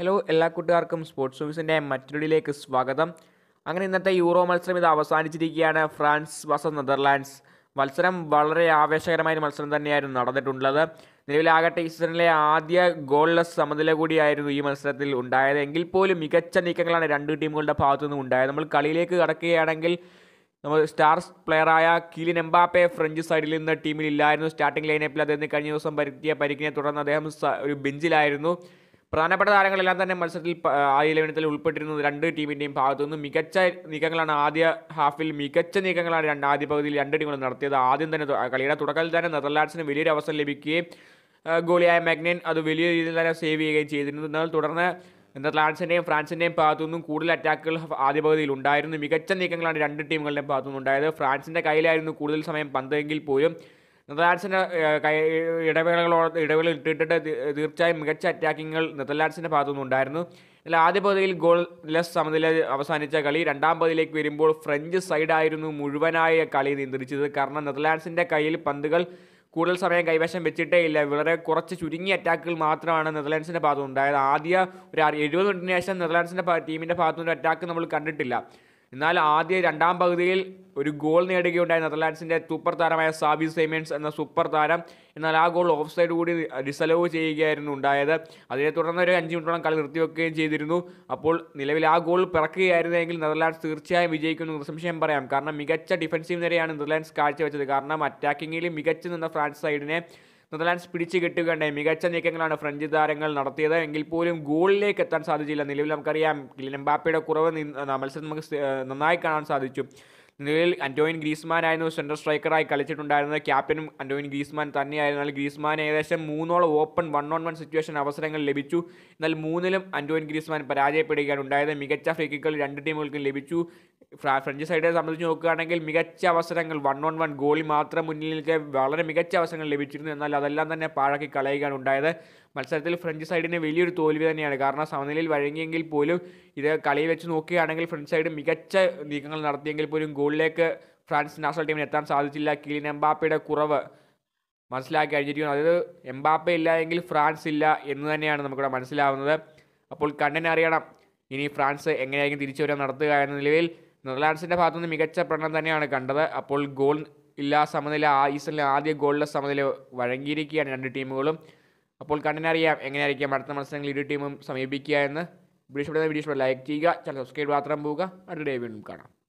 hello എല്ലാ കൂട്ടുകാർക്കും sports ന്യൂസിൻ്റെ മറ്റൊരുടിലേക്ക് സ്വാഗതം അങ്ങനെ ഇന്നത്തെ യൂറോ മത്സരം ഇത് അവസാനിച്ചിരിക്കുകയാണ് ഫ്രാൻസ് വസ നെതർലാൻഡ്സ് മത്സരം വളരെ ആവേശകരമായ മത്സരം തന്നെയായിരുന്നു നടന്നിട്ടുള്ളത് നിലവിലാകട്ടെ ഈ സീസണിലെ ആദ്യ ഗോൾലെസ് സമനില കൂടിയായിരുന്നു ഈ മത്സരത്തിൽ ഉണ്ടായത് എങ്കിൽ പോലും മികച്ച നീക്കങ്ങളാണ് രണ്ട് ടീമുകളുടെ ഭാഗത്തുനിന്നും ഉണ്ടായത് നമ്മൾ കളിയിലേക്ക് കടക്കുകയാണെങ്കിൽ നമ്മൾ സ്റ്റാർ പ്ലെയറായ കിലിൻ എംബാപ്പെ ഫ്രഞ്ച് സൈഡിൽ നിന്ന് ടീമിലില്ലായിരുന്നു സ്റ്റാർട്ടിംഗ് ലൈനപ്പിൽ അദ്ദേഹത്തിന് കഴിഞ്ഞ ദിവസം പറ്റിയ പരിക്കിനെ തുടർന്ന് അദ്ദേഹം ഒരു ബെഞ്ചിലായിരുന്നു പ്രധാനപ്പെട്ട താരങ്ങളെല്ലാം തന്നെ മത്സരത്തിൽ ആ ഇലവനത്തിൽ ഉൾപ്പെട്ടിരുന്നത് രണ്ട് ടീമിൻ്റെയും ഭാഗത്തു നിന്ന് മികച്ച നീക്കങ്ങളാണ് ആദ്യ ഹാഫിൽ മികച്ച നീക്കങ്ങളാണ് രണ്ട് ആദ്യ പകുതിയിൽ രണ്ട് ടീമുകളും നടത്തിയത് ആദ്യം തന്നെ കളിയുടെ തുടക്കത്തിൽ തന്നെ നെതർലാൻഡ്സിന് വലിയൊരു അവസരം ലഭിക്കുകയും ഗോളിയായ മെഗ്നൻ അത് വലിയ രീതിയിൽ തന്നെ സേവ് ചെയ്യുകയും ചെയ്തിരുന്നു എന്നാൽ തുടർന്ന് നെതർലാൻഡ്സിൻ്റെയും ഫ്രാൻസിൻ്റെയും ഭാഗത്തു നിന്നും കൂടുതൽ അറ്റാക്കുകൾ ആദ്യ പകുതിയിൽ ഉണ്ടായിരുന്നു മികച്ച നീക്കങ്ങളാണ് രണ്ട് ടീമുകളുടെയും ഭാഗത്തുനിന്നുണ്ടായത് ഫ്രാൻസിൻ്റെ കയ്യിലായിരുന്നു കൂടുതൽ സമയം പന്തെങ്കിൽ പോലും നെതർലാൻഡ്സിൻ്റെ ഇടവേളകളോ ഇടവേള ഇട്ടിട്ട് തീർച്ചയായും മികച്ച അറ്റാക്കിങ്ങുകൾ നെതർലാൻഡ്സിൻ്റെ ഉണ്ടായിരുന്നു അല്ല ആദ്യ പകുതിയിൽ ഗോൾ ലെസ് സമനില അവസാനിച്ച കളി രണ്ടാം പകുതിയിലേക്ക് വരുമ്പോൾ ഫ്രഞ്ച് സൈഡായിരുന്നു മുഴുവനായ കളി നിയന്ത്രിച്ചത് കാരണം നെതർലാൻഡ്സിൻ്റെ കയ്യിൽ പന്തുകൾ കൂടുതൽ സമയം കൈവശം വെച്ചിട്ടേ ഇല്ല വളരെ കുറച്ച് ചുരുങ്ങിയ അറ്റാക്കുകൾ മാത്രമാണ് നെതർലാൻഡ്സിൻ്റെ ഭാഗത്തുനിന്ന് ഉണ്ടായത് ആദ്യ ഒരു എഴുപത് മിനിറ്റിന് ശേഷം നെതർലാൻഡ്സിൻ്റെ ടീമിൻ്റെ ഭാഗത്തുനിന്ന് ഒരു അറ്റാക്ക് നമ്മൾ കണ്ടിട്ടില്ല എന്നാൽ ആദ്യ രണ്ടാം പകുതിയിൽ ഒരു ഗോൾ നേടുകയുണ്ടായി നെതർലാൻഡ്സിൻ്റെ സൂപ്പർ താരമായ സാബി സൈമൻസ് എന്ന സൂപ്പർ താരം എന്നാൽ ആ ഗോൾ ഓഫ് സൈഡ് കൂടി ഡിസലവ് ചെയ്യുകയായിരുന്നു ഉണ്ടായത് അതിനെ തുടർന്ന് ഒരു അഞ്ച് മിനിറ്റോളം കളി നിർത്തിവെക്കുകയും ചെയ്തിരുന്നു അപ്പോൾ നിലവിൽ ആ ഗോൾ പിറക്കുകയായിരുന്നെങ്കിൽ നെതർലാൻഡ്സ് തീർച്ചയായും വിജയിക്കുന്നു സംശയം പറയാം കാരണം മികച്ച ഡിഫൻസീവ് നിരയാണ് നെതർലാൻഡ്സ് കാഴ്ചവെച്ചത് കാരണം അറ്റാക്കിങ്ങിൽ മികച്ചു നിന്ന ഫ്രാൻസ് സൈഡിനെ നെതർലാൻഡ്സ് പിടിച്ചു കെട്ടുകയുണ്ടായി മികച്ച നീക്കങ്ങളാണ് ഫ്രഞ്ച് താരങ്ങൾ നടത്തിയത് എങ്കിൽ പോലും ഗോളിലേക്ക് എത്താൻ സാധിച്ചില്ല നിലവിൽ നമുക്കറിയാം കിലിനംബാപ്പയുടെ കുറവ് മത്സരം നമുക്ക് നന്നായി കാണാൻ സാധിച്ചു നിലവിൽ അന്റോയിൻ ഗ്രീസ്മാൻ ആയിരുന്നു സെൻട്രൽ സ്ട്രൈക്കറായി കളിച്ചിട്ടുണ്ടായിരുന്നത് ക്യാപ്റ്റനും അന്റോയിൻ ഗ്രീസ്മാൻ തന്നെയായിരുന്നു എന്നാൽ ഗ്രീസ്മാൻ ഏകദേശം മൂന്നോളം open one on one situation അവസരങ്ങൾ ലഭിച്ചു എന്നാൽ മൂന്നിലും അന്റോയിൻ ഗ്രീസ്മാൻ പരാജയപ്പെടുകയാണ് ഉണ്ടായത് മികച്ച ഫ്രീക്കുകൾ രണ്ട് ടീമുകൾക്കും ലഭിച്ചു ഫ്രഞ്ച് സൈഡിനെ സംബന്ധിച്ച് നോക്കുകയാണെങ്കിൽ മികച്ച അവസരങ്ങൾ വൺ ഓൺ വൺ ഗോളി മാത്രം മുന്നിൽ നിൽക്കെ വളരെ മികച്ച അവസരങ്ങൾ ലഭിച്ചിരുന്നു എന്നാൽ അതെല്ലാം തന്നെ പാഴാക്കി കളയുകയാണ് ഉണ്ടായത് മത്സരത്തിൽ ഫ്രഞ്ച് സൈഡിന് വലിയൊരു തോൽവി തന്നെയാണ് കാരണം സമനിലയിൽ വഴങ്ങിയെങ്കിൽ പോലും ഇത് കളിയിൽ വെച്ച് നോക്കുകയാണെങ്കിൽ ഫ്രഞ്ച് സൈഡ് മികച്ച നീക്കങ്ങൾ നടത്തിയെങ്കിൽ പോലും ഗോളിലേക്ക് ഫ്രാൻസ് നാഷണൽ ടീമിന് എത്താൻ സാധിച്ചില്ല കിലിൻ എംബാപ്പയുടെ കുറവ് മനസ്സിലാക്കി കഴിഞ്ഞിരിക്കുന്നു അതായത് എംബാപ്പ ഇല്ല എങ്കിൽ ഫ്രാൻസ് ഇല്ല എന്ന് തന്നെയാണ് നമുക്കിവിടെ മനസ്സിലാവുന്നത് അപ്പോൾ അറിയണം ഇനി ഫ്രാൻസ് എങ്ങനെയായിരിക്കും വരാൻ നടത്തുക എന്ന നിലയിൽ നെതർലാൻഡ്സിൻ്റെ ഭാഗത്തുനിന്ന് മികച്ച പ്രകടനം തന്നെയാണ് കണ്ടത് അപ്പോൾ ഗോൾ ഇല്ലാ സമനില ആ ഈസണിലെ ആദ്യ ഗോളിലെ സമനില വഴങ്ങിയിരിക്കുകയാണ് രണ്ട് ടീമുകളും അപ്പോൾ കണ്ണിനറിയാം എങ്ങനെയായിരിക്കാം അടുത്ത മത്സരങ്ങളിൽ ഇരു ടീമും സമീപിക്കുക എന്ന് വീഡിയോ വീഡിയോ ലൈക്ക് ചെയ്യുക ചാനൽ സബ്സ്ക്രൈബ് മാത്രം പോവുക അടുത്ത ഡേ വീണ്ടും കാണാം